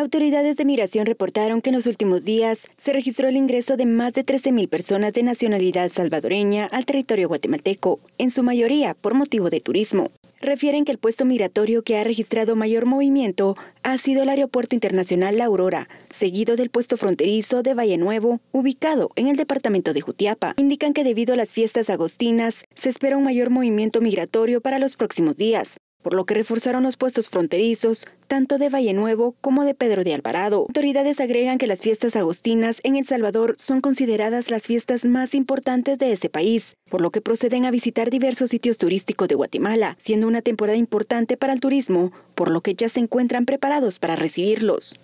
Autoridades de migración reportaron que en los últimos días se registró el ingreso de más de 13.000 personas de nacionalidad salvadoreña al territorio guatemalteco, en su mayoría por motivo de turismo. Refieren que el puesto migratorio que ha registrado mayor movimiento ha sido el Aeropuerto Internacional La Aurora, seguido del puesto fronterizo de Valle Nuevo, ubicado en el departamento de Jutiapa. Indican que debido a las fiestas agostinas se espera un mayor movimiento migratorio para los próximos días, por lo que reforzaron los puestos fronterizos, tanto de Valle Nuevo como de Pedro de Alvarado. Autoridades agregan que las fiestas agostinas en El Salvador son consideradas las fiestas más importantes de ese país, por lo que proceden a visitar diversos sitios turísticos de Guatemala, siendo una temporada importante para el turismo, por lo que ya se encuentran preparados para recibirlos.